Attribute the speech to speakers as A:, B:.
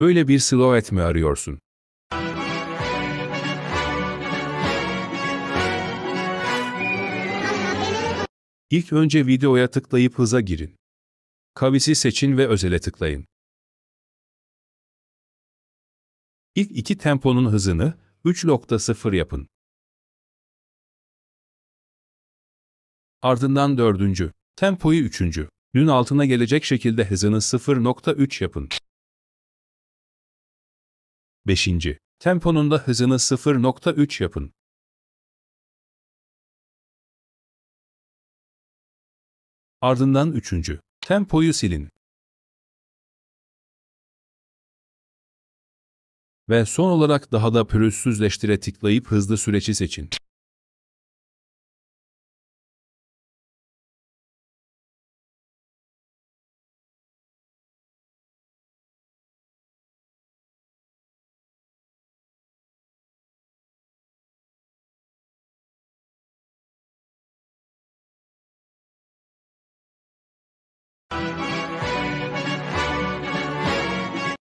A: Böyle bir silüet mi arıyorsun?
B: İlk önce videoya tıklayıp hıza girin. Kavisi seçin ve özele tıklayın. İlk iki temponun hızını 3.0 yapın. Ardından dördüncü, tempoyu üçüncü, dün altına gelecek şekilde hızını 0.3 yapın. 5.
C: Temponun da hızını 0.3 yapın. Ardından 3. Tempoyu silin. Ve son olarak daha da pürüzsüzleştire tıklayıp hızlı süreci seçin.